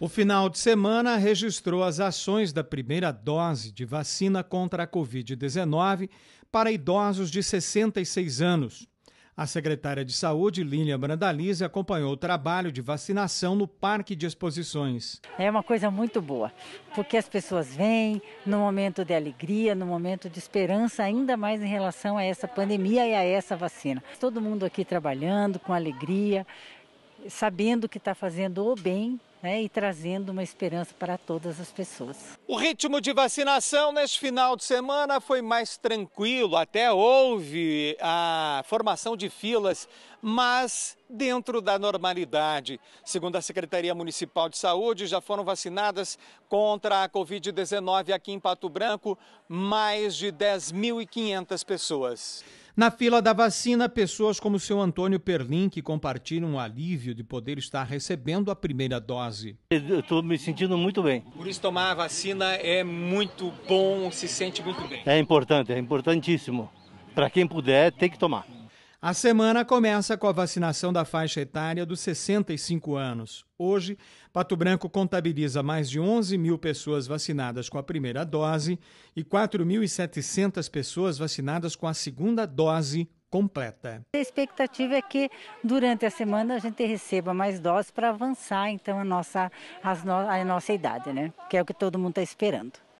O final de semana registrou as ações da primeira dose de vacina contra a Covid-19 para idosos de 66 anos. A secretária de Saúde, Lília Brandalise acompanhou o trabalho de vacinação no Parque de Exposições. É uma coisa muito boa, porque as pessoas vêm no momento de alegria, no momento de esperança, ainda mais em relação a essa pandemia e a essa vacina. Todo mundo aqui trabalhando com alegria, sabendo que está fazendo o bem né, e trazendo uma esperança para todas as pessoas. O ritmo de vacinação neste final de semana foi mais tranquilo, até houve a formação de filas, mas dentro da normalidade. Segundo a Secretaria Municipal de Saúde, já foram vacinadas contra a Covid-19 aqui em Pato Branco mais de 10.500 pessoas. Na fila da vacina, pessoas como o seu Antônio Perlin, que compartilham o alívio de poder estar recebendo a primeira dose. Eu estou me sentindo muito bem. Por isso, tomar a vacina é muito bom, se sente muito bem. É importante, é importantíssimo. Para quem puder, tem que tomar. A semana começa com a vacinação da faixa etária dos 65 anos. Hoje, Pato Branco contabiliza mais de 11 mil pessoas vacinadas com a primeira dose e 4.700 pessoas vacinadas com a segunda dose completa. A expectativa é que durante a semana a gente receba mais doses para avançar então a nossa, a nossa idade, né? Que é o que todo mundo está esperando.